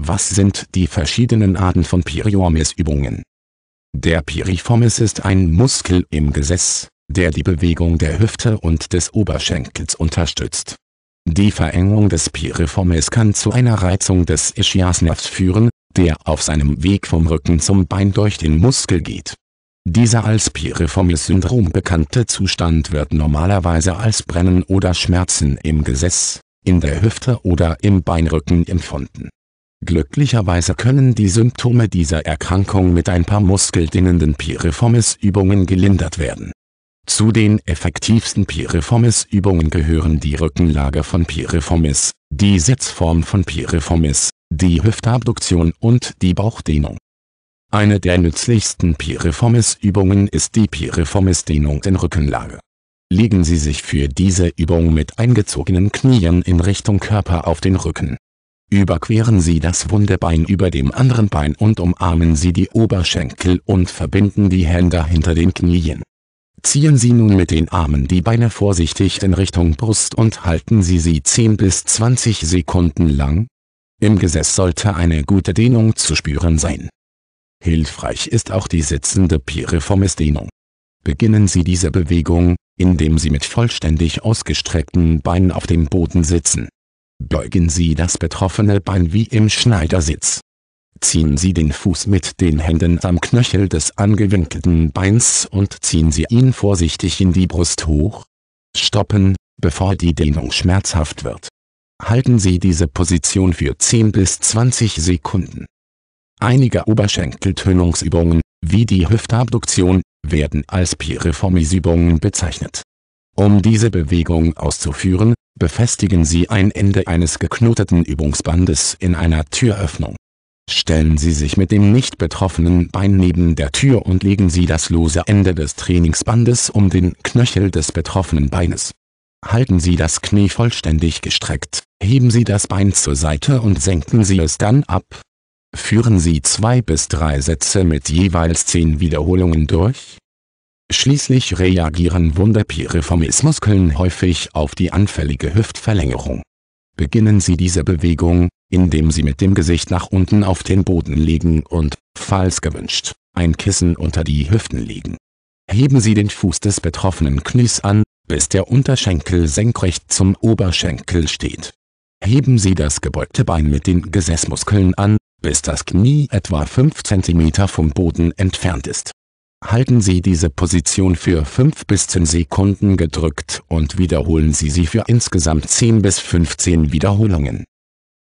Was sind die verschiedenen Arten von Piriformis-Übungen? Der Piriformis ist ein Muskel im Gesäß, der die Bewegung der Hüfte und des Oberschenkels unterstützt. Die Verengung des Piriformis kann zu einer Reizung des Ischiasnervs führen, der auf seinem Weg vom Rücken zum Bein durch den Muskel geht. Dieser als Piriformis-Syndrom bekannte Zustand wird normalerweise als Brennen oder Schmerzen im Gesäß, in der Hüfte oder im Beinrücken empfunden Glücklicherweise können die Symptome dieser Erkrankung mit ein paar muskeldehnenden Piriformis-Übungen gelindert werden. Zu den effektivsten Piriformis-Übungen gehören die Rückenlage von Piriformis, die Sitzform von Piriformis, die Hüftabduktion und die Bauchdehnung. Eine der nützlichsten Piriformis-Übungen ist die Piriformis-Dehnung in Rückenlage. Legen Sie sich für diese Übung mit eingezogenen Knien in Richtung Körper auf den Rücken Überqueren Sie das Wundebein über dem anderen Bein und umarmen Sie die Oberschenkel und verbinden die Hände hinter den Knien. Ziehen Sie nun mit den Armen die Beine vorsichtig in Richtung Brust und halten Sie sie 10 bis 20 Sekunden lang. Im Gesäß sollte eine gute Dehnung zu spüren sein. Hilfreich ist auch die sitzende Piriformis-Dehnung. Beginnen Sie diese Bewegung, indem Sie mit vollständig ausgestreckten Beinen auf dem Boden sitzen. Beugen Sie das betroffene Bein wie im Schneidersitz. Ziehen Sie den Fuß mit den Händen am Knöchel des angewinkelten Beins und ziehen Sie ihn vorsichtig in die Brust hoch. Stoppen, bevor die Dehnung schmerzhaft wird. Halten Sie diese Position für 10 bis 20 Sekunden. Einige Oberschenkeltönungsübungen, wie die Hüftabduktion, werden als Piriformisübungen bezeichnet. Um diese Bewegung auszuführen, befestigen Sie ein Ende eines geknoteten Übungsbandes in einer Türöffnung. Stellen Sie sich mit dem nicht betroffenen Bein neben der Tür und legen Sie das lose Ende des Trainingsbandes um den Knöchel des betroffenen Beines. Halten Sie das Knie vollständig gestreckt, heben Sie das Bein zur Seite und senken Sie es dann ab. Führen Sie zwei bis drei Sätze mit jeweils zehn Wiederholungen durch Schließlich reagieren Wunderpiriformismuskeln häufig auf die anfällige Hüftverlängerung. Beginnen Sie diese Bewegung, indem Sie mit dem Gesicht nach unten auf den Boden legen und, falls gewünscht, ein Kissen unter die Hüften legen. Heben Sie den Fuß des betroffenen Knies an, bis der Unterschenkel senkrecht zum Oberschenkel steht. Heben Sie das gebeugte Bein mit den Gesäßmuskeln an, bis das Knie etwa 5 cm vom Boden entfernt ist. Halten Sie diese Position für 5 bis 10 Sekunden gedrückt und wiederholen Sie sie für insgesamt 10 bis 15 Wiederholungen